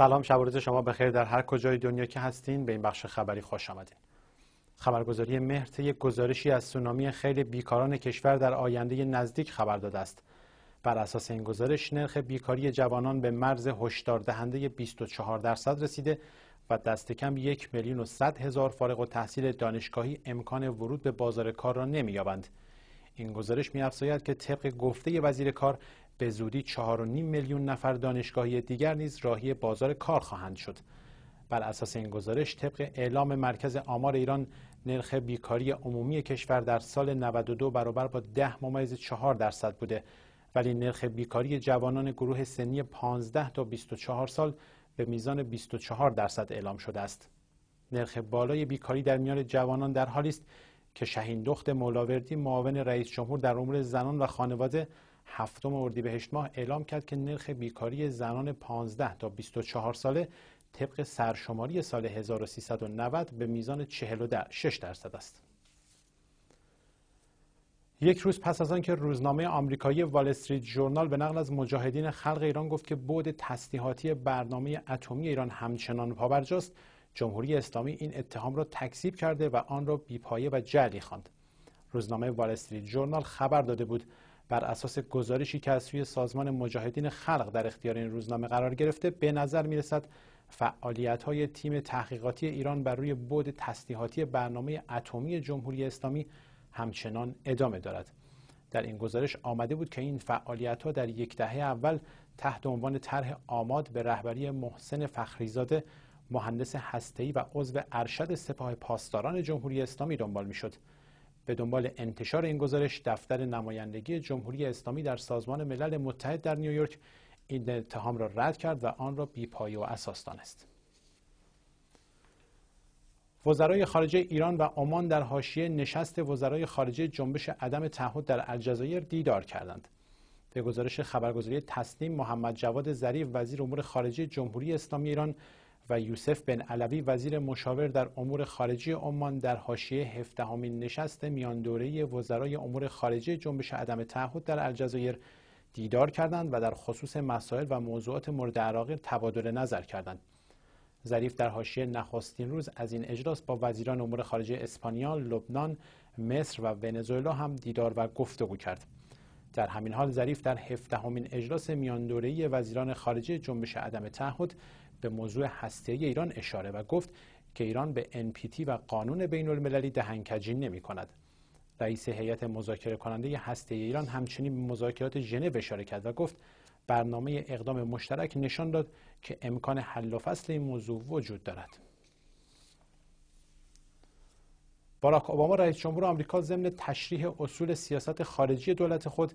سلام شب روز شما بخیر در هر کجای دنیا که هستین به این بخش خبری خوش آمدین خبرگزاری مهر یک گزارشی از سونامی خیلی بیکاران کشور در آینده نزدیک خبر داده است بر اساس این گزارش نرخ بیکاری جوانان به مرز هشدار دهنده 24 درصد رسیده و دست کم یک میلیون و صد هزار فارغ و تحصیل دانشگاهی امکان ورود به بازار کار را نمییابند این گزارش میافزاید که طبق گفته وزیر کار به زودی 4.5 میلیون نفر دانشگاهی دیگر نیز راهی بازار کار خواهند شد. بر اساس این گزارش طبق اعلام مرکز آمار ایران نرخ بیکاری عمومی کشور در سال 92 برابر با ده ممیز 4 درصد بوده ولی نرخ بیکاری جوانان گروه سنی 15 تا 24 سال به میزان 24 درصد اعلام شده است. نرخ بالای بیکاری در میان جوانان در حالی است که شهیندخت مولاوردی معاون رئیس جمهور در امور زنان و خانواده هفتم هشت ماه اعلام کرد که نرخ بیکاری زنان 15 تا 24 ساله طبق سرشماری سال 1390 به میزان 46 درصد است. یک روز پس از آنکه روزنامه آمریکایی وال استریت ژورنال به نقل از مجاهدین خلق ایران گفت که بعد تسلیحاتی برنامه اتمی ایران همچنان پابرجاست، جمهوری اسلامی این اتهام را تکذیب کرده و آن را بیپایه و جعلی خواند. روزنامه وال استریت ژورنال خبر داده بود بر اساس گزارشی که از سوی سازمان مجاهدین خلق در اختیار این روزنامه قرار گرفته به نظر می رسد فعالیت های تیم تحقیقاتی ایران بر روی بود تسلیحاتی برنامه اتمی جمهوری اسلامی همچنان ادامه دارد در این گزارش آمده بود که این فعالیت ها در یک دهه اول تحت عنوان طرح آماد به رهبری محسن فخریزاده مهندس هسته‌ای و عضو ارشد سپاه پاسداران جمهوری اسلامی دنبال می‌شد. به دنبال انتشار این گزارش دفتر نمایندگی جمهوری اسلامی در سازمان ملل متحد در نیویورک این اتهام را رد کرد و آن را بیپایه و اساس دانست وزرای خارجه ایران و عمان در حاشیه نشست وزرای خارجه جنبش عدم تعهد در الجزایر دیدار کردند به گزارش خبرگزاری تسنیم محمد جواد ظریف وزیر امور خارجه جمهوری اسلامی ایران و یوسف بن علوی وزیر مشاور در امور خارجی عمان در حاشیه هفدهمین نشست دوره وزرای امور خارجه جنبش عدم تعهد در الجزایر دیدار کردند و در خصوص مسائل و موضوعات مورد علاقه تبادل نظر کردند. ظریف در حاشیه نخستین روز از این اجلاس با وزیران امور خارجه اسپانیا، لبنان، مصر و ونزوئلا هم دیدار و گفتگو کرد. در همین حال ظریف در هفدهمین اجلاس دوره وزیران خارجه جنبش عدم تعهد به موضوع هستی ایران اشاره و گفت که ایران به NPT و قانون بین المللی دهنکجی نمی کند. رئیس هیئت مذاکره کننده هسته ایران همچنین به مذاکرات ژنو اشاره کرد و گفت برنامه اقدام مشترک نشان داد که امکان حل و فصل این موضوع وجود دارد. باراک اوباما رئیس جمهور آمریکا ضمن تشریح اصول سیاست خارجی دولت خود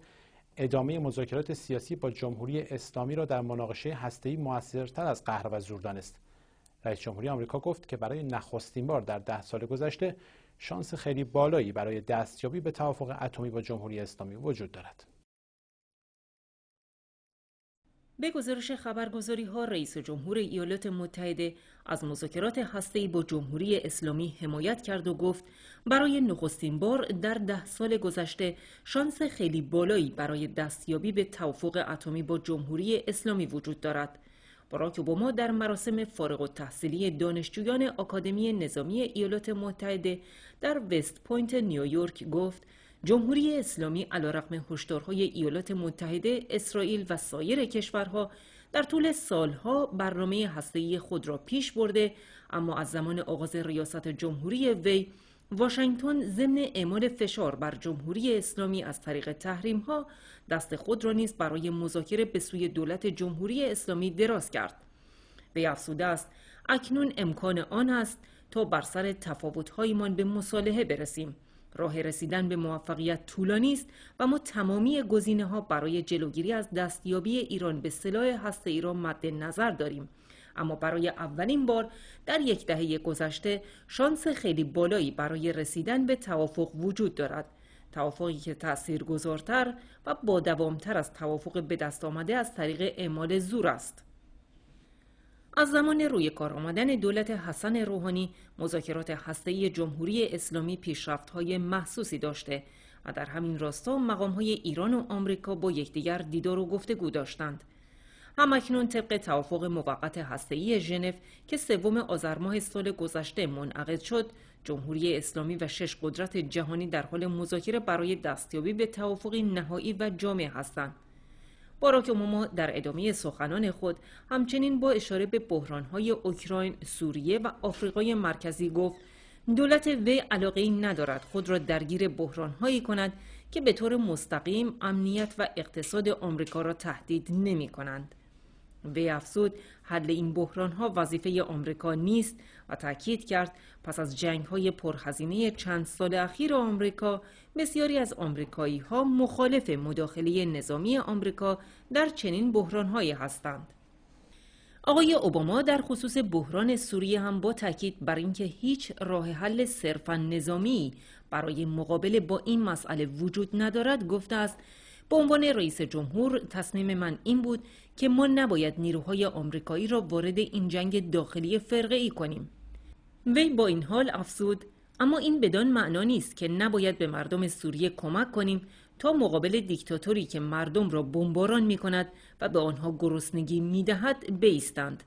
ادامه مذاکرات سیاسی با جمهوری اسلامی را در مناقشه هسته‌ای موثرتر از قهر و زور دانست. رئیس جمهوری آمریکا گفت که برای نخستین بار در ده سال گذشته شانس خیلی بالایی برای دستیابی به توافق اتمی با جمهوری اسلامی وجود دارد. به گزارش خبرگزاری ها رئیس جمهور ایالات متحده از مذاکرات ای با جمهوری اسلامی حمایت کرد و گفت برای نخستین بار در ده سال گذشته شانس خیلی بالایی برای دستیابی به توافق اتمی با جمهوری اسلامی وجود دارد. باراک ما در مراسم فارغ و تحصیلی دانشجویان آکادمی نظامی ایالات متحده در وست پوینت نیویورک گفت جمهوری اسلامی علیرغم هشدارهای ایالات متحده، اسرائیل و سایر کشورها در طول سالها برنامه هسته‌ای خود را پیش برده، اما از زمان آغاز ریاست جمهوری وی واشنگتن ضمن اعمال فشار بر جمهوری اسلامی از طریق تحریم ها دست خود را نیز برای مذاکره به سوی دولت جمهوری اسلامی دراز کرد. وی افسوده است اکنون امکان آن است تا بر سر تفاوت‌هایمان به مصالحه برسیم. راه رسیدن به موفقیت طولانی است و ما تمامی گزینه ها برای جلوگیری از دستیابی ایران به سلاح هسته ای را مد نظر داریم اما برای اولین بار در یک دهه گذشته شانس خیلی بالایی برای رسیدن به توافق وجود دارد توافقی که تأثیر گذارتر و با دوامتر از توافق به دست آمده از طریق اعمال زور است از زمان روی کار آمدن دولت حسن روحانی مذاکرات هسته‌ای جمهوری اسلامی های محسوسی داشته و در همین راستا های ایران و آمریکا با یکدیگر دیدار و گفتگو داشتند. اکنون طبق توافق موقت ای ژنو که سوم آذر ماه سال گذشته منعقد شد، جمهوری اسلامی و شش قدرت جهانی در حال مذاکره برای دستیابی به توافقی نهایی و جامع هستند. باراک اوباما در ادامه سخنان خود همچنین با اشاره به بحرانهای اوکراین، سوریه و آفریقای مرکزی گفت دولت وی علاقه ای ندارد خود را درگیر بحرانهایی کند که به طور مستقیم امنیت و اقتصاد آمریکا را تهدید نمی کنند. وی افزود حل این بحران وظیفه آمریکا نیست و تاکید کرد پس از جنگ های پرهزینه چند سال اخیر آمریکا بسیاری از آمریکایی ها مخالف مداخله نظامی آمریکا در چنین بحران های هستند. آقای اوباما در خصوص بحران سوریه هم با تاکید بر اینکه هیچ راه حل صرفا نظامی برای مقابله با این مسئله وجود ندارد گفته است به عنوان رئیس جمهور تصمیم من این بود که ما نباید نیروهای آمریکایی را وارد این جنگ داخلی فرقه ای کنیم وی با این حال افزود اما این بدان معنا نیست که نباید به مردم سوریه کمک کنیم تا مقابل دیکتاتوری که مردم را بمباران می کند و به آنها گرسنگی می دهد بیستند.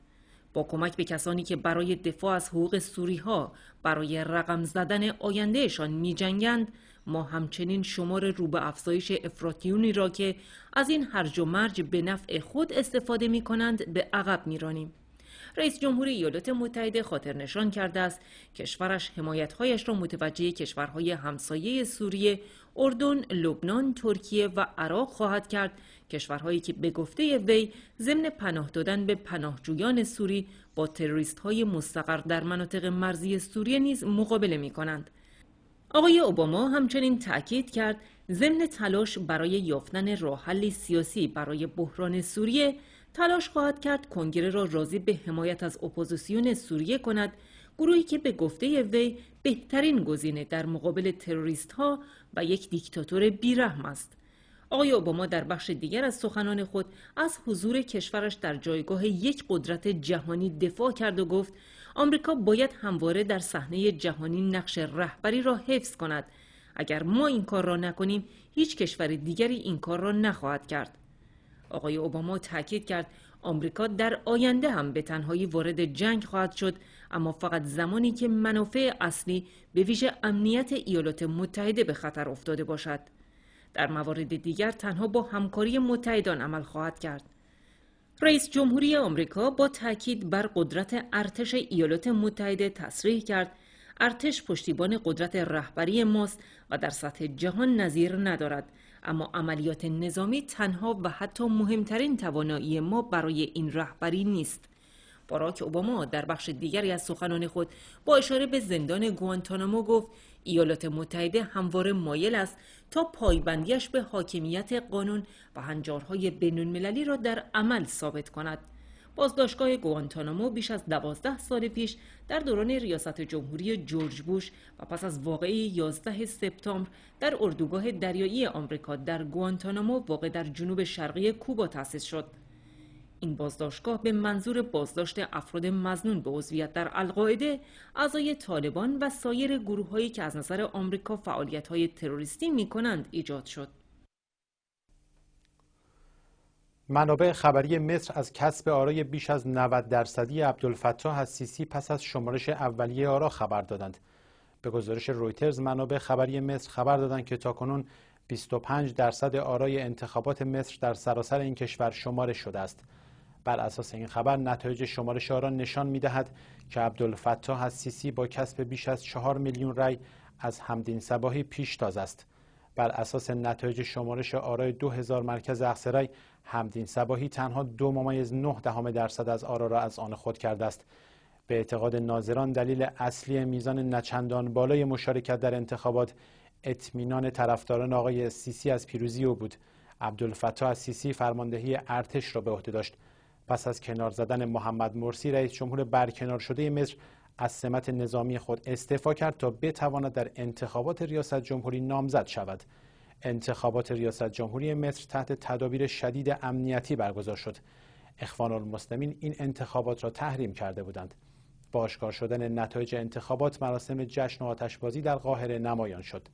با کمک به کسانی که برای دفاع از حقوق سوری ها برای رقم زدن آیندهشان می جنگند، ما همچنین شمار رو افزایش افراطیونی را که از این هرج و مرج به نفع خود استفاده می کنند به عقب می رانیم. رئیس جمهور ایالات متحده خاطر نشان کرده است کشورش حمایتهایش را متوجه کشورهای همسایه سوریه، اردن، لبنان، ترکیه و عراق خواهد کرد کشورهایی که به گفته وی ضمن پناه دادن به پناهجویان سوری با تروریست های مستقر در مناطق مرزی سوریه نیز مقابله می کنند. آقای اوباما همچنین تأکید کرد ضمن تلاش برای یافتن راهحلی سیاسی برای بحران سوریه تلاش خواهد کرد کنگره را راضی به حمایت از اپوزیسیون سوریه کند گروهی که به گفته وی بهترین گزینه در مقابل تروریست ها و یک دیکتاتور بیرحم است آقای اوباما در بخش دیگر از سخنان خود از حضور کشورش در جایگاه یک قدرت جهانی دفاع کرد و گفت آمریکا باید همواره در صحنه جهانی نقش رهبری را حفظ کند اگر ما این کار را نکنیم هیچ کشور دیگری این کار را نخواهد کرد آقای اوباما تاکید کرد آمریکا در آینده هم به تنهایی وارد جنگ خواهد شد اما فقط زمانی که منافع اصلی به ویژه امنیت ایالات متحده به خطر افتاده باشد در موارد دیگر تنها با همکاری متحدان عمل خواهد کرد رئیس جمهوری آمریکا با تاکید بر قدرت ارتش ایالات متحده تصریح کرد ارتش پشتیبان قدرت رهبری ماست و در سطح جهان نظیر ندارد اما عملیات نظامی تنها و حتی مهمترین توانایی ما برای این رهبری نیست باراک اوباما در بخش دیگری از سخنان خود با اشاره به زندان گوانتانامو گفت ایالات متحده همواره مایل است تا پایبندیش به حاکمیت قانون و هنجارهای بینالمللی را در عمل ثابت کند بازداشتگاه گوانتانامو بیش از دوازده سال پیش در دوران ریاست جمهوری جورج بوش و پس از واقعه 11 سپتامبر در اردوگاه دریایی آمریکا در گوانتانامو واقع در جنوب شرقی کوبا تأسیس شد. این بازداشتگاه به منظور بازداشت افراد مزنون به عضویت در القاعده، اعضای طالبان و سایر گروههایی که از نظر آمریکا فعالیت‌های تروریستی می‌کنند ایجاد شد. منابع خبری مصر از کسب آرای بیش از 90 درصدی عبدالفتاح از سیسی پس از شمارش اولیه آرا خبر دادند. به گزارش رویترز منابع خبری مصر خبر دادند که تاکنون 25 درصد آرای انتخابات مصر در سراسر این کشور شمارش شده است. بر اساس این خبر نتایج شمارش آرا نشان دهد که عبدالفتاح از سیسی با کسب بیش از 4 میلیون رای از همدین سباهی پیشتاز است. بر اساس نتایج شمارش آرای 2000 مرکز اقصرای همدین سباهی تنها دو ممایز نه دهم درصد از آرا را از آن خود کرده است به اعتقاد ناظران دلیل اصلی میزان نچندان بالای مشارکت در انتخابات اطمینان طرفداران آقای سیسی از پیروزی او بود عبدالفتاح سیسی فرماندهی ارتش را به عهده داشت پس از کنار زدن محمد مرسی رئیس جمهور برکنار شده مصر از سمت نظامی خود استعفا کرد تا بتواند در انتخابات ریاست جمهوری نامزد شود انتخابات ریاست جمهوری مصر تحت تدابیر شدید امنیتی برگزار شد اخوان المسلمین این انتخابات را تحریم کرده بودند باشکار شدن نتایج انتخابات مراسم جشن و آتشبازی در قاهره نمایان شد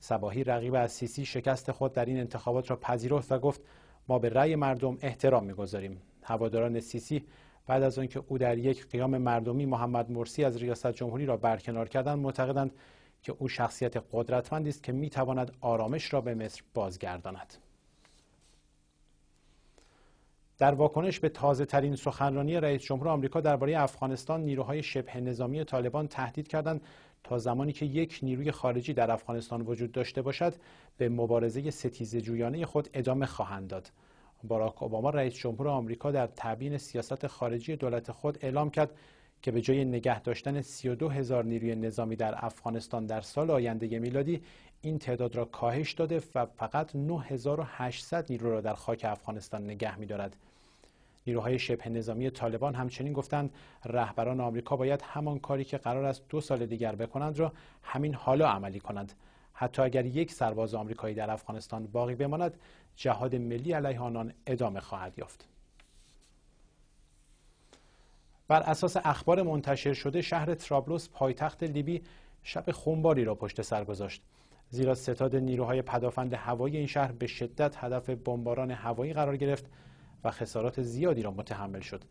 سباهی رقیب از سیسی شکست خود در این انتخابات را پذیرفت و گفت ما به رأی مردم احترام میگذاریم هواداران سیسی بعد از آنکه او در یک قیام مردمی محمد مرسی از ریاست جمهوری را برکنار کردند معتقدند که او شخصیت قدرتمندی است که تواند آرامش را به مصر بازگرداند در واکنش به تازه ترین سخنرانی رئیس جمهور آمریکا درباره افغانستان نیروهای شبه نظامی طالبان تهدید کردند تا زمانی که یک نیروی خارجی در افغانستان وجود داشته باشد به مبارزه ستیز جویانه خود ادامه خواهند داد باراک اوباما رئیس جمهور آمریکا در تبیین سیاست خارجی دولت خود اعلام کرد که به جای نگه داشتن 32 هزار نیروی نظامی در افغانستان در سال آینده میلادی این تعداد را کاهش داده و فقط 9800 نیرو را در خاک افغانستان نگه می‌دارد. نیروهای شبه نظامی طالبان همچنین گفتند رهبران آمریکا باید همان کاری که قرار است دو سال دیگر بکنند را همین حالا عملی کنند. حتی اگر یک سرباز آمریکایی در افغانستان باقی بماند جهاد ملی علیه آنان ادامه خواهد یافت بر اساس اخبار منتشر شده شهر ترابلوس پایتخت لیبی شب خونباری را پشت سر گذاشت زیرا ستاد نیروهای پدافند هوایی این شهر به شدت هدف بمباران هوایی قرار گرفت و خسارات زیادی را متحمل شد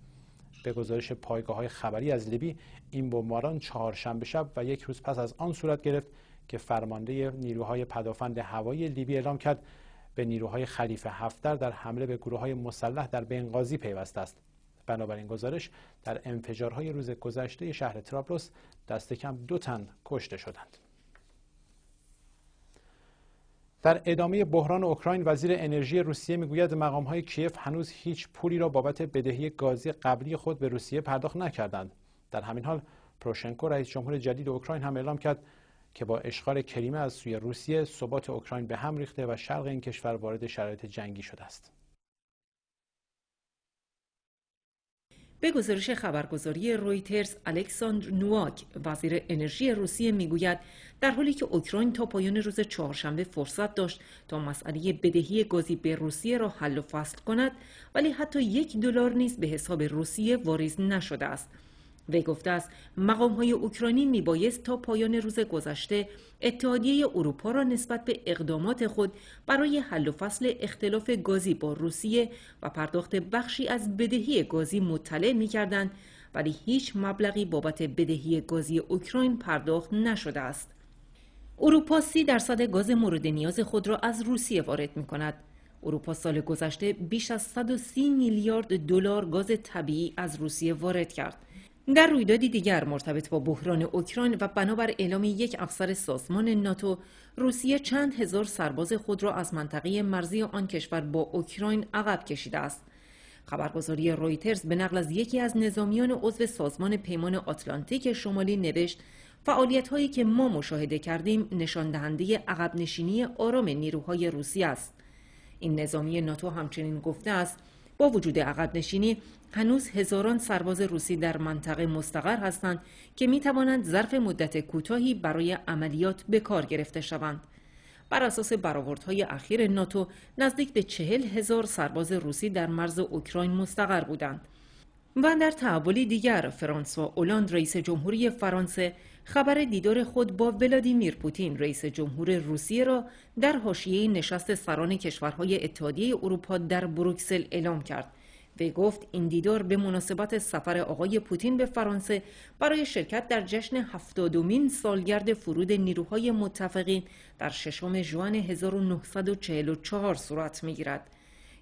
به گزارش پایگاه های خبری از لیبی این بمباران چهارشنبه شب و یک روز پس از آن صورت گرفت که فرمانده نیروهای پدافند هوایی لیبی اعلام کرد به نیروهای خلیفه هفتر در حمله به گروه های مسلح در بنغازی پیوسته است بنابراین گزارش در انفجارهای روز گذشته شهر ترابلس دست کم دو تن کشته شدند در ادامه بحران اوکراین وزیر انرژی روسیه میگوید مقامهای کیف هنوز هیچ پولی را بابت بدهی گازی قبلی خود به روسیه پرداخت نکردند در همین حال پروشنکو رئیس جمهور جدید اوکراین هم اعلام کرد که با اشغال کریمه از سوی روسیه ثبات اوکراین به هم ریخته و شرق این کشور وارد شرایط جنگی شده است. به گزارش خبرگزاری رویترز الکساندر نواک وزیر انرژی روسیه میگوید در حالی که اوکراین تا پایان روز چهارشنبه فرصت داشت تا مسئله بدهی گازی به روسیه را حل و فصل کند ولی حتی یک دلار نیز به حساب روسیه واریز نشده است وی گفته است مقام های اوکراینی میبایست تا پایان روز گذشته اتحادیه اروپا را نسبت به اقدامات خود برای حل و فصل اختلاف گازی با روسیه و پرداخت بخشی از بدهی گازی مطلع میکردند ولی هیچ مبلغی بابت بدهی گازی اوکراین پرداخت نشده است اروپا سی درصد گاز مورد نیاز خود را از روسیه وارد می کند. اروپا سال گذشته بیش از 130 میلیارد دلار گاز طبیعی از روسیه وارد کرد. در رویدادی دیگر مرتبط با بحران اوکراین و بنابر اعلام یک افسر سازمان ناتو روسیه چند هزار سرباز خود را از منطقه مرزی آن کشور با اوکراین عقب کشیده است خبرگزاری رویترز به نقل از یکی از نظامیان عضو سازمان پیمان آتلانتیک شمالی نوشت فعالیت هایی که ما مشاهده کردیم نشان دهنده عقب نشینی آرام نیروهای روسی است این نظامی ناتو همچنین گفته است با وجود عقب نشینی هنوز هزاران سرباز روسی در منطقه مستقر هستند که می توانند ظرف مدت کوتاهی برای عملیات به کار گرفته شوند. بر اساس برآوردهای اخیر ناتو نزدیک به چهل هزار سرباز روسی در مرز اوکراین مستقر بودند و در تحولی دیگر فرانسوا اولاند رئیس جمهوری فرانسه خبر دیدار خود با ولادیمیر پوتین رئیس جمهور روسیه را در حاشیه نشست سران کشورهای اتحادیه اروپا در بروکسل اعلام کرد و گفت این دیدار به مناسبت سفر آقای پوتین به فرانسه برای شرکت در جشن هفتادمین سالگرد فرود نیروهای متفقین در ششم جوان 1944 صورت میگیرد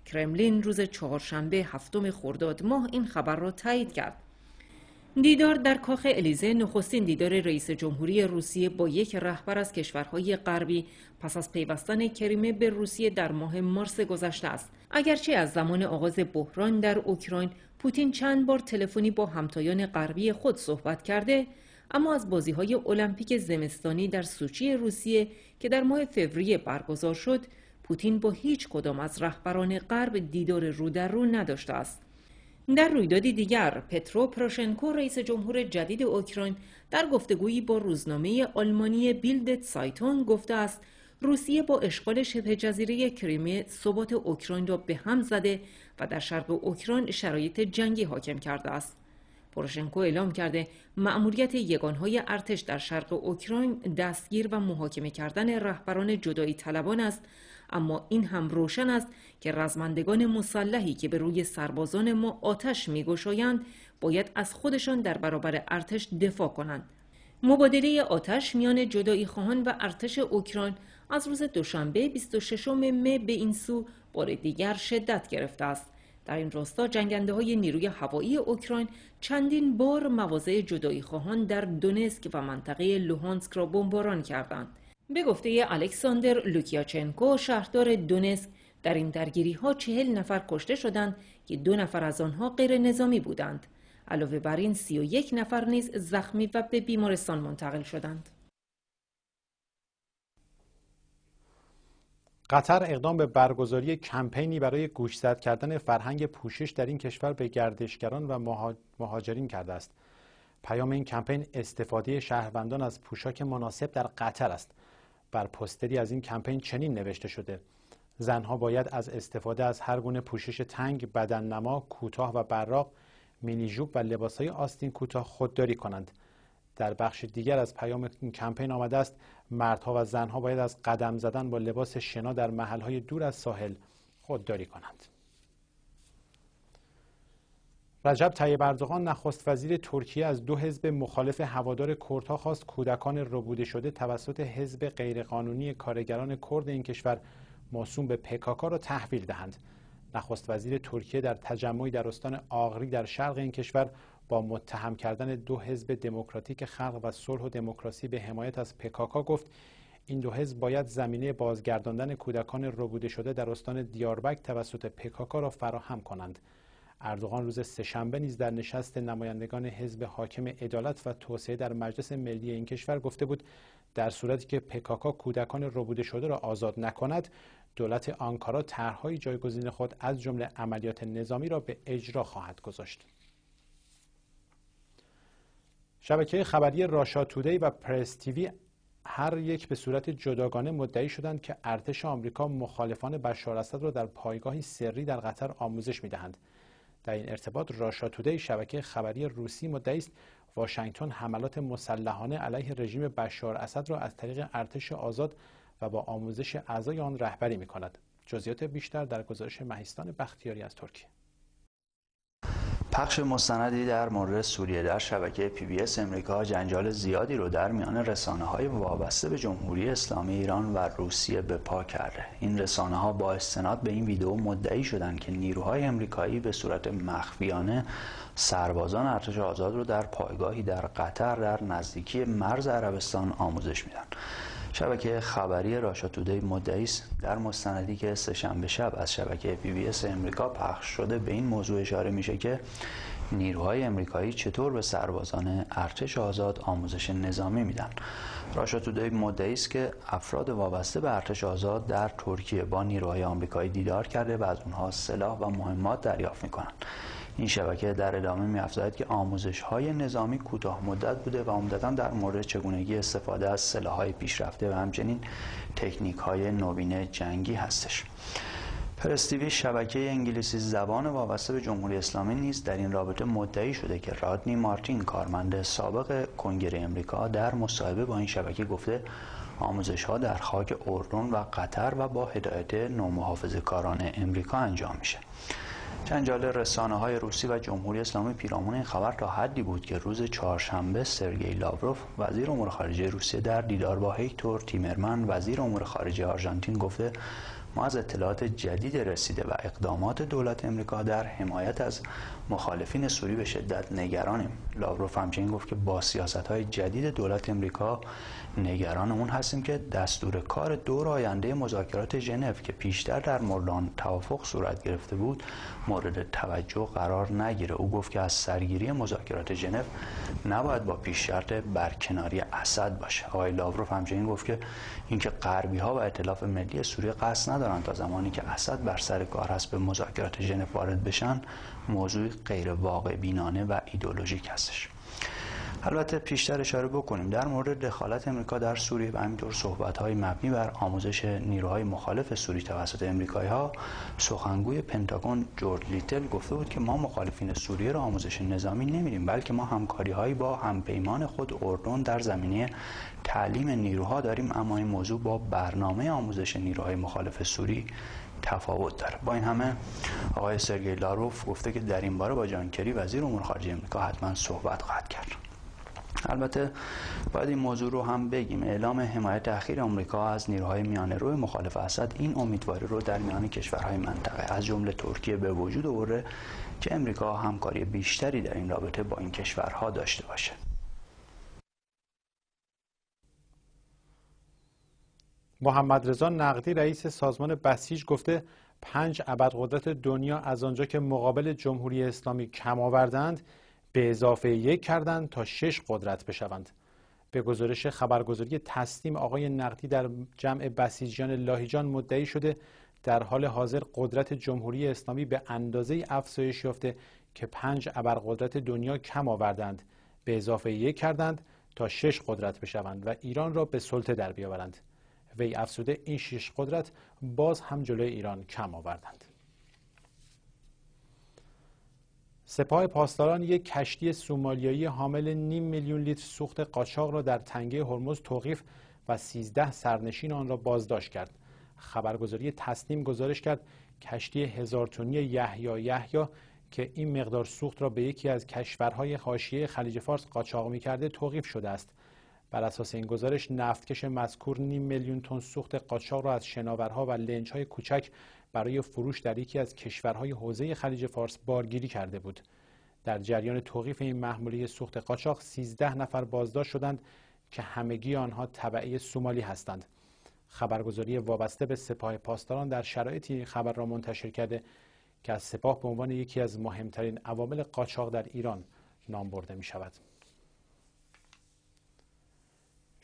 کرملین روز چهارشنبه هفتم خرداد ماه این خبر را تایید کرد دیدار در کاخ الیزه نخستین دیدار رئیس جمهوری روسیه با یک رهبر از کشورهای غربی پس از پیوستن کریمه به روسیه در ماه مارس گذشته است اگرچه از زمان آغاز بحران در اوکراین پوتین چند بار تلفنی با همتایان غربی خود صحبت کرده اما از بازی های المپیک زمستانی در سوچی روسیه که در ماه فوریه برگزار شد پوتین با هیچ کدام از رهبران غرب دیدار رو در رو نداشته است در رویدادی دیگر پترو پروشنکو رئیس جمهور جدید اوکراین در گفتگویی با روزنامه آلمانی بیلدت سایتون گفته است روسیه با اشغال شبه جزیره کریمه ثبات اوکراین را به هم زده و در شرق اوکراین شرایط جنگی حاکم کرده است پروشنکو اعلام کرده مأموریت یگانهای ارتش در شرق اوکراین دستگیر و محاکمه کردن رهبران جدایی طلبان است اما این هم روشن است که رزمندگان مسلحی که به روی سربازان ما آتش میگشایند باید از خودشان در برابر ارتش دفاع کنند مبادله آتش میان جدایی خواهان و ارتش اوکراین از روز دوشنبه 26 مه به این سو بار دیگر شدت گرفته است در این راستا جنگنده های نیروی هوایی اوکراین چندین بار مواضع جدایی خواهان در دونسک و منطقه لوهانسک را بمباران کردند به گفته الکساندر لوکیاچنکو شهردار دونسک در این درگیری ها چهل نفر کشته شدند که دو نفر از آنها غیر نظامی بودند. علاوه بر این سی و یک نفر نیز زخمی و به بیمارستان منتقل شدند. قطر اقدام به برگزاری کمپینی برای گوشزد کردن فرهنگ پوشش در این کشور به گردشگران و مهاجرین کرده است. پیام این کمپین استفاده شهروندان از پوشاک مناسب در قطر است. بر پستری از این کمپین چنین نوشته شده زنها باید از استفاده از هر گونه پوشش تنگ، بدن نما، کوتاه و براق، مینی جوب و لباسهای آستین کوتاه خودداری کنند. در بخش دیگر از پیام این کمپین آمده است مردها و زنها باید از قدم زدن با لباس شنا در محلهای دور از ساحل خودداری کنند. رجب طیب اردوغان نخست وزیر ترکیه از دو حزب مخالف هوادار کردها خواست کودکان ربوده شده توسط حزب غیرقانونی کارگران کرد این کشور ماسوم به پکاکا را تحویل دهند نخست وزیر ترکیه در تجمعی در استان آغری در شرق این کشور با متهم کردن دو حزب دموکراتیک خلق و صلح و دموکراسی به حمایت از پکاکا گفت این دو حزب باید زمینه بازگرداندن کودکان ربوده شده در استان دیاربک توسط پکاکا را فراهم کنند اردوغان روز سهشنبه نیز در نشست نمایندگان حزب حاکم عدالت و توسعه در مجلس ملی این کشور گفته بود در صورتی که پکاکا کودکان ربوده شده را آزاد نکند دولت آنکارا طرحهای جایگزین خود از جمله عملیات نظامی را به اجرا خواهد گذاشت شبکه خبری راشا تودی و پرس تیوی هر یک به صورت جداگانه مدعی شدند که ارتش آمریکا مخالفان بشار اسد را در پایگاهی سری در قطر آموزش میدهند در این ارتباط راشا شبکه خبری روسی مدعی است واشنگتن حملات مسلحانه علیه رژیم بشار اسد را از طریق ارتش آزاد و با آموزش اعضای آن رهبری می کند. جزئیات بیشتر در گزارش مهیستان بختیاری از ترکیه پخش مستندی در مورد سوریه در شبکه پی بی اس امریکا جنجال زیادی رو در میان رسانه های وابسته به جمهوری اسلامی ایران و روسیه به پا کرده این رسانه ها با استناد به این ویدئو مدعی شدند که نیروهای امریکایی به صورت مخفیانه سربازان ارتش آزاد رو در پایگاهی در قطر در نزدیکی مرز عربستان آموزش میدن شبکه خبری راشا تودی مدعی است در مستندی که سهشنبه شب از شبکه بی بی اس امریکا پخش شده به این موضوع اشاره میشه که نیروهای امریکایی چطور به سربازان ارتش آزاد آموزش نظامی میدن راشا تودی مدعی است که افراد وابسته به ارتش آزاد در ترکیه با نیروهای آمریکایی دیدار کرده و از اونها سلاح و مهمات دریافت میکنن این شبکه در ادامه می‌افزاید که های نظامی کوتاه مدت بوده و عمدتا در مورد چگونگی استفاده از سلاح‌های پیشرفته و همچنین تکنیک های نوین جنگی هستش. پرستیوی شبکه انگلیسی زبان وابسته به جمهوری اسلامی نیز در این رابطه مدعی شده که رادنی مارتین کارمند سابق کنگره امریکا در مصاحبه با این شبکه گفته آموزش ها در خاک اردن و قطر و با هدایت نومحافظ کاران امریکا انجام میشه جنجال رسانه های روسی و جمهوری اسلامی پیرامون این خبر تا حدی بود که روز چهارشنبه سرگئی لاوروف وزیر امور خارجه روسیه در دیدار با هیکتور تیمرمن وزیر امور خارجه آرژانتین گفته ما از اطلاعات جدید رسیده و اقدامات دولت امریکا در حمایت از مخالفین سوری به شدت نگرانیم لاوروف همچنین گفت که با سیاست های جدید دولت امریکا نگران اون هستیم که دستور کار دور آینده مذاکرات ژنو که پیشتر در مردان توافق صورت گرفته بود مورد توجه قرار نگیره او گفت که از سرگیری مذاکرات ژنو نباید با پیش شرط برکناری اسد باشه آقای لاوروف همچنین گفت که اینکه غربی ها و اطلاف ملی سوریه قصد ندارن تا زمانی که اسد بر سر کار هست به مذاکرات ژنو وارد بشن موضوع غیر واقع بینانه و ایدولوژیک هستش البته پیشتر اشاره بکنیم در مورد دخالت امریکا در سوریه و همینطور صحبت های مبنی بر آموزش نیروهای مخالف سوری توسط امریکایی ها سخنگوی پنتاگون جورج لیتل گفته بود که ما مخالفین سوریه را آموزش نظامی نمیدیم بلکه ما همکاری هایی با همپیمان خود اردن در زمینه تعلیم نیروها داریم اما این موضوع با برنامه آموزش نیروهای مخالف سوری تفاوت داره با این همه آقای سرگی لاروف گفته که در این باره با جان وزیر امور خارجه امریکا حتما صحبت خواهد کرد البته باید این موضوع رو هم بگیم اعلام حمایت اخیر آمریکا از نیروهای میانه روی مخالف اسد این امیدواری رو در میان کشورهای منطقه از جمله ترکیه به وجود آورده که امریکا همکاری بیشتری در این رابطه با این کشورها داشته باشه محمد رضا نقدی رئیس سازمان بسیج گفته پنج عبد قدرت دنیا از آنجا که مقابل جمهوری اسلامی کم آوردند به اضافه یک کردند تا شش قدرت بشوند به گزارش خبرگزاری تسلیم آقای نقدی در جمع بسیجیان لاهیجان مدعی شده در حال حاضر قدرت جمهوری اسلامی به اندازه افزایش یافته که پنج عبر قدرت دنیا کم آوردند به اضافه یک کردند تا شش قدرت بشوند و ایران را به سلطه در بیاورند وی افسوده این شش قدرت باز هم جلوی ایران کم آوردند سپاه پاسداران یک کشتی سومالیایی حامل نیم میلیون لیتر سوخت قاچاق را در تنگه هرمز توقیف و 13 سرنشین آن را بازداشت کرد. خبرگزاری تسنیم گزارش کرد کشتی هزار تونی یحیی یحیی که این مقدار سوخت را به یکی از کشورهای حاشیه خلیج فارس قاچاق می‌کرده توقیف شده است. بر اساس این گزارش نفتکش مذکور نیم میلیون تن سوخت قاچاق را از شناورها و لنجهای کوچک برای فروش در یکی از کشورهای حوزه خلیج فارس بارگیری کرده بود در جریان توقیف این محموله سوخت قاچاق 13 نفر بازداشت شدند که همگی آنها طبعه سومالی هستند خبرگزاری وابسته به سپاه پاسداران در شرایطی خبر را منتشر کرده که از سپاه به عنوان یکی از مهمترین عوامل قاچاق در ایران نام برده می شود.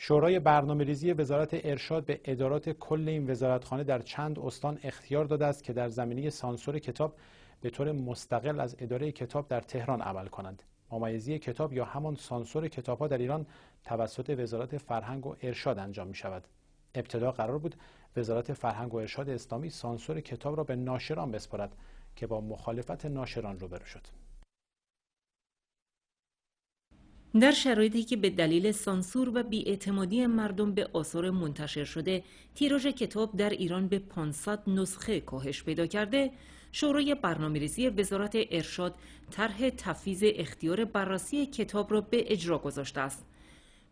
شورای برنامه ریزی وزارت ارشاد به ادارات کل این وزارتخانه در چند استان اختیار داده است که در زمینه سانسور کتاب به طور مستقل از اداره کتاب در تهران عمل کنند. ممایزی کتاب یا همان سانسور کتاب ها در ایران توسط وزارت فرهنگ و ارشاد انجام می شود. ابتدا قرار بود وزارت فرهنگ و ارشاد اسلامی سانسور کتاب را به ناشران بسپارد که با مخالفت ناشران روبرو شد. در شرایطی که به دلیل سانسور و بیاعتمادی مردم به آثار منتشر شده تیراژ کتاب در ایران به 500 نسخه کاهش پیدا کرده شورای برنامه‌ریزی وزارت ارشاد طرح تفیز اختیار بررسی کتاب را به اجرا گذاشته است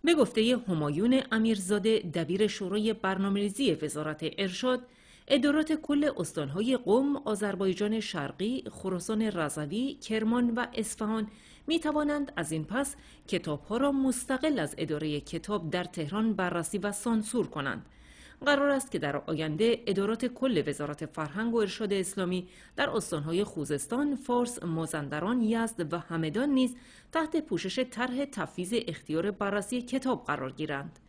به گفته همایون امیرزاده دبیر شورای برنامه‌ریزی وزارت ارشاد ادارات کل استانهای قم، آذربایجان شرقی، خراسان رضوی، کرمان و اصفهان می توانند از این پس کتاب ها را مستقل از اداره کتاب در تهران بررسی و سانسور کنند. قرار است که در آینده ادارات کل وزارت فرهنگ و ارشاد اسلامی در استانهای خوزستان، فارس، مازندران، یزد و همدان نیز تحت پوشش طرح تفویض اختیار بررسی کتاب قرار گیرند.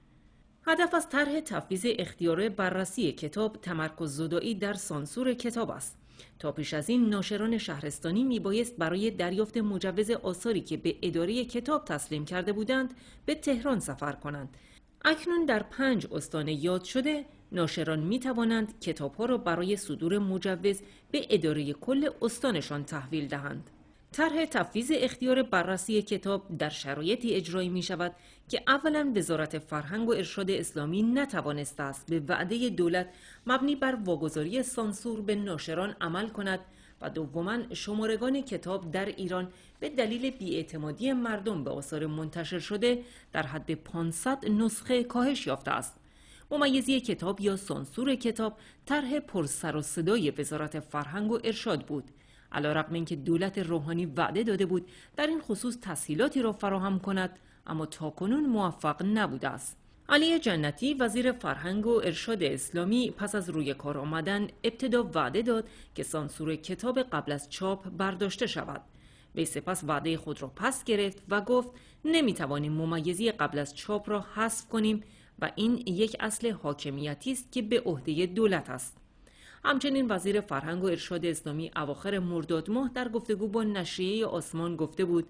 هدف از طرح تفیز اختیار بررسی کتاب تمرکز زدایی در سانسور کتاب است. تا پیش از این ناشران شهرستانی میبایست برای دریافت مجوز آثاری که به اداره کتاب تسلیم کرده بودند به تهران سفر کنند اکنون در پنج استان یاد شده ناشران می توانند کتاب ها را برای صدور مجوز به اداره کل استانشان تحویل دهند. طرح تفویض اختیار بررسی کتاب در شرایطی اجرایی می شود که اولا وزارت فرهنگ و ارشاد اسلامی نتوانسته است به وعده دولت مبنی بر واگذاری سانسور به ناشران عمل کند و دوما شمارگان کتاب در ایران به دلیل بیاعتمادی مردم به آثار منتشر شده در حد 500 نسخه کاهش یافته است. ممیزی کتاب یا سانسور کتاب طرح پرسر و صدای وزارت فرهنگ و ارشاد بود علیرغم اینکه دولت روحانی وعده داده بود در این خصوص تسهیلاتی را فراهم کند اما تاکنون موفق نبوده است علی جنتی وزیر فرهنگ و ارشاد اسلامی پس از روی کار آمدن ابتدا وعده داد که سانسور کتاب قبل از چاپ برداشته شود به سپس وعده خود را پس گرفت و گفت نمیتوانیم ممیزی قبل از چاپ را حذف کنیم و این یک اصل حاکمیتی است که به عهده دولت است همچنین وزیر فرهنگ و ارشاد اسلامی اواخر مرداد ماه در گفتگو با نشریه آسمان گفته بود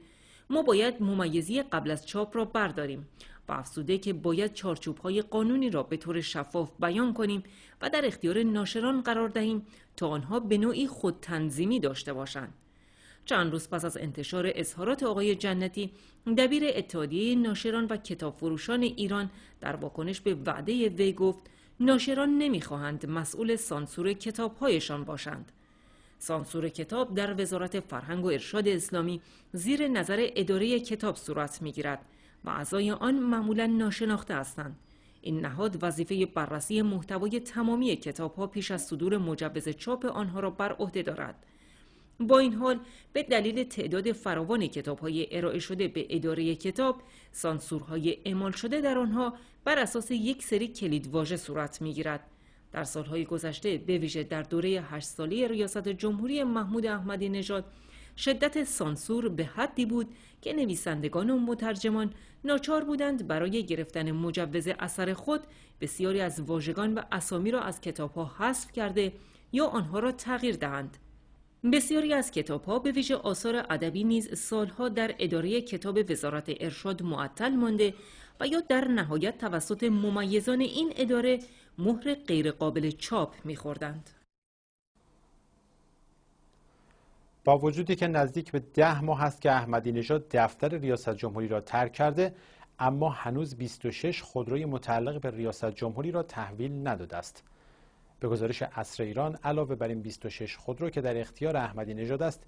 ما باید ممیزی قبل از چاپ را برداریم و افسوده که باید چارچوب های قانونی را به طور شفاف بیان کنیم و در اختیار ناشران قرار دهیم تا آنها به نوعی تنظیمی داشته باشند. چند روز پس از انتشار اظهارات آقای جنتی دبیر اتحادیه ناشران و کتابفروشان ایران در واکنش به وعده وی گفت ناشران نمیخواهند مسئول سانسور کتابهایشان باشند سانسور کتاب در وزارت فرهنگ و ارشاد اسلامی زیر نظر اداره کتاب صورت میگیرد و اعضای آن معمولا ناشناخته هستند این نهاد وظیفه بررسی محتوای تمامی کتابها پیش از صدور مجوز چاپ آنها را بر عهده دارد با این حال به دلیل تعداد فراوان کتابهای ارائه شده به اداره کتاب سانسورهای اعمال شده در آنها بر اساس یک سری کلیدواژه صورت میگیرد در سالهای گذشته به ویژه در دوره هشت سالی ریاست جمهوری محمود احمدی نژاد شدت سانسور به حدی بود که نویسندگان و مترجمان ناچار بودند برای گرفتن مجوز اثر خود بسیاری از واژگان و اسامی را از کتابها حذف کرده یا آنها را تغییر دهند بسیاری از کتاب ها به ویژه آثار ادبی نیز سالها در اداره کتاب وزارت ارشاد معطل مانده و یا در نهایت توسط ممیزان این اداره مهر غیرقابل چاپ میخوردند. با وجودی که نزدیک به ده ماه است که احمدی نژاد دفتر ریاست جمهوری را ترک کرده اما هنوز 26 خودروی متعلق به ریاست جمهوری را تحویل نداده است. به گزارش اصر ایران علاوه بر این 26 خودرو که در اختیار احمدی نژاد است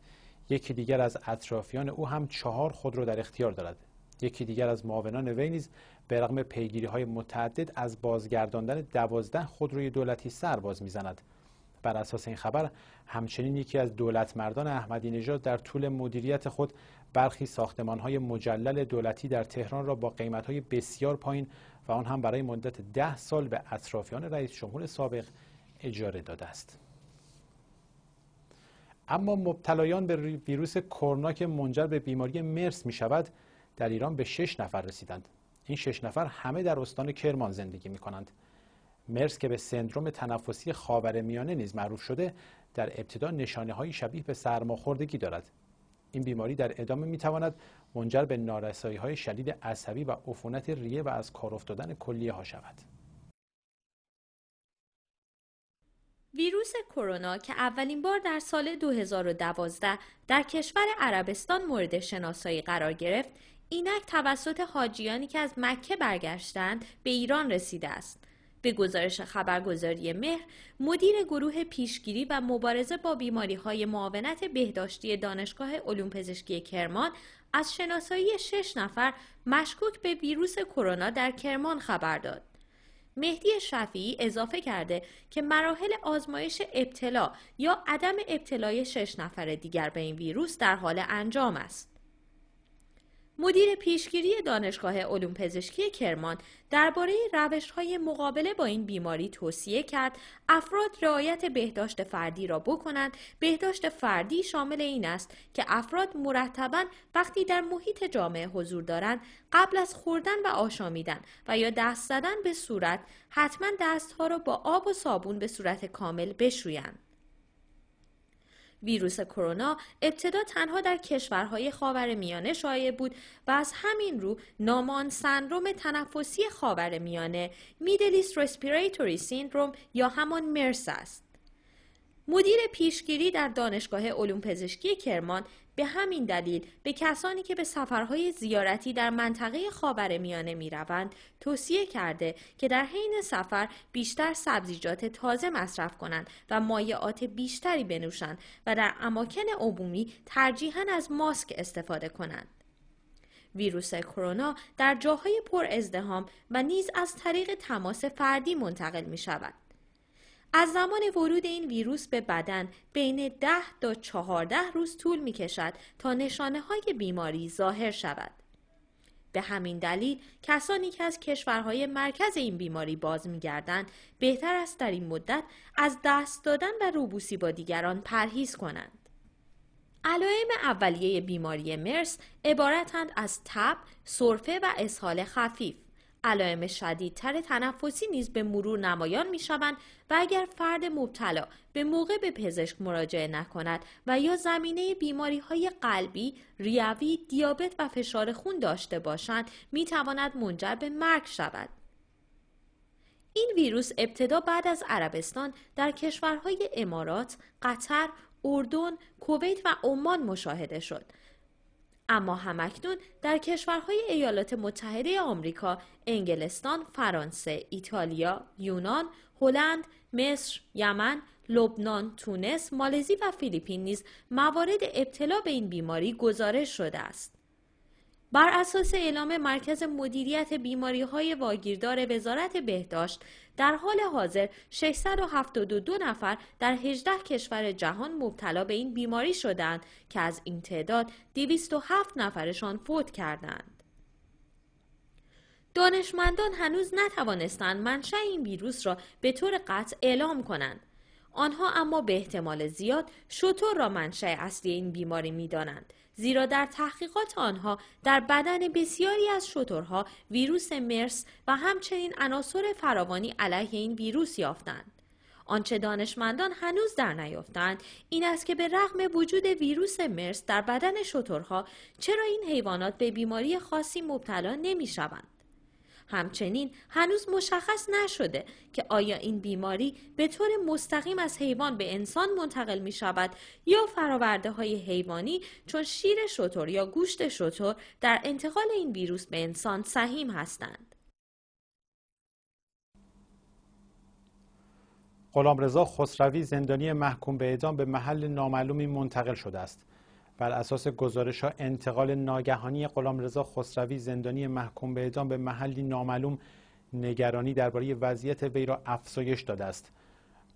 یکی دیگر از اطرافیان او هم چهار خودرو در اختیار دارد یکی دیگر از معاونان وی نیز به رغم پیگیری های متعدد از بازگرداندن دوازده خودروی دولتی سر باز میزند بر اساس این خبر همچنین یکی از دولت مردان احمدی نژاد در طول مدیریت خود برخی ساختمان های مجلل دولتی در تهران را با قیمت های بسیار پایین و آن هم برای مدت ده سال به اطرافیان رئیس جمهور سابق اجاره داده است اما مبتلایان به ویروس کرونا که منجر به بیماری مرس می شود در ایران به 6 نفر رسیدند این شش نفر همه در استان کرمان زندگی می کنند مرس که به سندروم تنفسی میانه نیز معروف شده در ابتدا نشانه های شبیه به سرماخوردگی دارد این بیماری در ادامه می تواند منجر به نارسایی های شدید عصبی و عفونت ریه و از کار افتادن کلیه ها شود ویروس کرونا که اولین بار در سال 2012 در کشور عربستان مورد شناسایی قرار گرفت، اینک توسط حاجیانی که از مکه برگشتند به ایران رسیده است. به گزارش خبرگزاری مهر، مدیر گروه پیشگیری و مبارزه با بیماری های معاونت بهداشتی دانشگاه علوم پزشکی کرمان از شناسایی شش نفر مشکوک به ویروس کرونا در کرمان خبر داد. مهدی شفیعی اضافه کرده که مراحل آزمایش ابتلا یا عدم ابتلای شش نفر دیگر به این ویروس در حال انجام است. مدیر پیشگیری دانشگاه علوم پزشکی کرمان درباره روش های مقابله با این بیماری توصیه کرد افراد رعایت بهداشت فردی را بکنند بهداشت فردی شامل این است که افراد مرتبا وقتی در محیط جامعه حضور دارند قبل از خوردن و آشامیدن و یا دست زدن به صورت حتما دستها را با آب و صابون به صورت کامل بشویند ویروس کرونا ابتدا تنها در کشورهای میانه شایع بود و از همین رو نامان سندروم تنفسی خاور میانه ایست رسپیریتوری سیندروم یا همان مرس است مدیر پیشگیری در دانشگاه علوم پزشکی کرمان به همین دلیل به کسانی که به سفرهای زیارتی در منطقه خاور میانه می روند توصیه کرده که در حین سفر بیشتر سبزیجات تازه مصرف کنند و مایعات بیشتری بنوشند و در اماکن عمومی ترجیحاً از ماسک استفاده کنند. ویروس کرونا در جاهای پر ازدهام و نیز از طریق تماس فردی منتقل می شود. از زمان ورود این ویروس به بدن بین 10 تا 14 روز طول می کشد تا نشانه های بیماری ظاهر شود. به همین دلیل کسانی که از کشورهای مرکز این بیماری باز میگردند بهتر است در این مدت از دست دادن و روبوسی با دیگران پرهیز کنند. علائم اولیه بیماری مرس عبارتند از تب، سرفه و اسهال خفیف. علائم شدیدتر تنفسی نیز به مرور نمایان می شوند و اگر فرد مبتلا به موقع به پزشک مراجعه نکند و یا زمینه بیماری های قلبی، ریوی، دیابت و فشار خون داشته باشند می تواند منجر به مرگ شود. این ویروس ابتدا بعد از عربستان در کشورهای امارات، قطر، اردن، کویت و عمان مشاهده شد اما همکنون در کشورهای ایالات متحده آمریکا، انگلستان، فرانسه، ایتالیا، یونان، هلند، مصر، یمن، لبنان، تونس، مالزی و فیلیپین نیز موارد ابتلا به این بیماری گزارش شده است. بر اساس اعلام مرکز مدیریت بیماری های واگیردار وزارت بهداشت در حال حاضر 672 نفر در 18 کشور جهان مبتلا به این بیماری شدند که از این تعداد 207 نفرشان فوت کردند. دانشمندان هنوز نتوانستند منشأ این ویروس را به طور قطع اعلام کنند. آنها اما به احتمال زیاد شطور را منشأ اصلی این بیماری میدانند. زیرا در تحقیقات آنها در بدن بسیاری از شترها ویروس مرس و همچنین عناصر فراوانی علیه این ویروس یافتند. آنچه دانشمندان هنوز در نیافتند این است که به رغم وجود ویروس مرس در بدن شترها چرا این حیوانات به بیماری خاصی مبتلا نمی شوند. همچنین هنوز مشخص نشده که آیا این بیماری به طور مستقیم از حیوان به انسان منتقل می شود یا فراورده های حیوانی چون شیر شطور یا گوشت شطور در انتقال این ویروس به انسان سهیم هستند. غلامرضا خسروی زندانی محکوم به اعدام به محل نامعلومی منتقل شده است. بر اساس گزارش ها انتقال ناگهانی رضا خسروی زندانی محکوم به اعدام به محلی نامعلوم نگرانی درباره وضعیت وی را افزایش داده است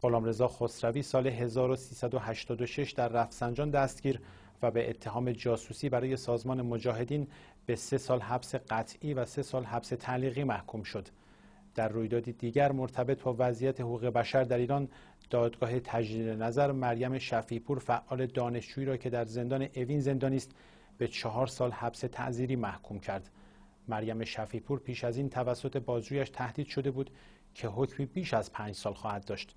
رضا خسروی سال 1386 در رفسنجان دستگیر و به اتهام جاسوسی برای سازمان مجاهدین به سه سال حبس قطعی و سه سال حبس تعلیقی محکوم شد در رویدادی دیگر مرتبط با وضعیت حقوق بشر در ایران دادگاه تجدید نظر مریم شفیپور فعال دانشجویی را که در زندان اوین زندانی است به چهار سال حبس تعذیری محکوم کرد مریم شفیپور پیش از این توسط بازجویش تهدید شده بود که حکمی بیش از پنج سال خواهد داشت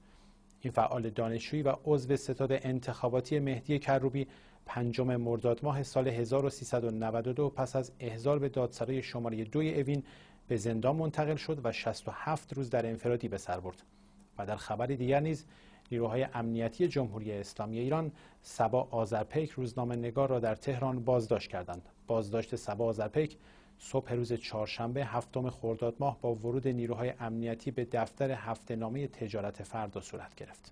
این فعال دانشجویی و عضو ستاد انتخاباتی مهدی کروبی پنجم مرداد ماه سال 1392 پس از احضار به دادسرای شماره دوی اوین به زندان منتقل شد و 67 روز در انفرادی به سر برد و در خبر دیگر نیز نیروهای امنیتی جمهوری اسلامی ایران سبا آذرپیک روزنامه نگار را در تهران بازداشت کردند بازداشت سبا آذرپیک صبح روز چهارشنبه هفتم خرداد ماه با ورود نیروهای امنیتی به دفتر هفتهنامه تجارت فردا صورت گرفت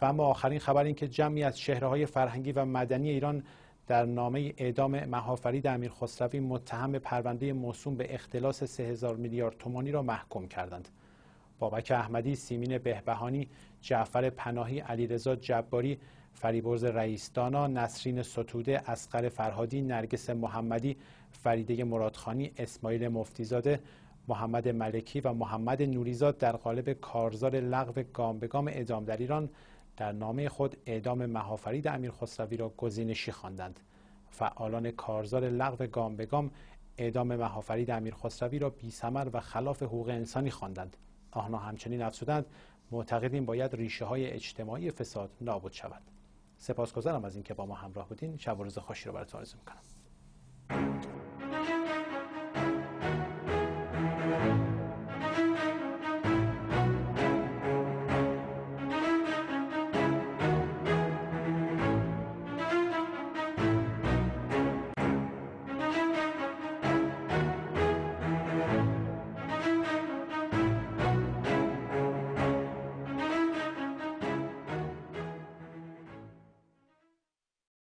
و اما آخرین خبر اینکه که جمعی از شهرهای فرهنگی و مدنی ایران در نامه اعدام مهافرید امیر خسروی متهم به پرونده موسوم به اختلاس 3000 میلیارد تومانی را محکوم کردند. بابک احمدی، سیمین بهبهانی، جعفر پناهی، علیرضا جباری، فریبرز رئیسدانا، نسرین ستوده، اسقر فرهادی، نرگس محمدی، فریده مرادخانی، اسماعیل مفتیزاده، محمد ملکی و محمد نوریزاد در قالب کارزار لغو گام به گام اعدام در ایران در نامه خود اعدام مهافرید امیر خسروی را گزینشی خواندند فعالان کارزار لغو گام به گام اعدام مهافرید امیر خسروی را بی سمر و خلاف حقوق انسانی خواندند آنها همچنین افزودند معتقدیم باید ریشه های اجتماعی فساد نابود شود سپاسگزارم از اینکه با ما همراه بودین شب و روز خوشی را براتون آرزو میکنم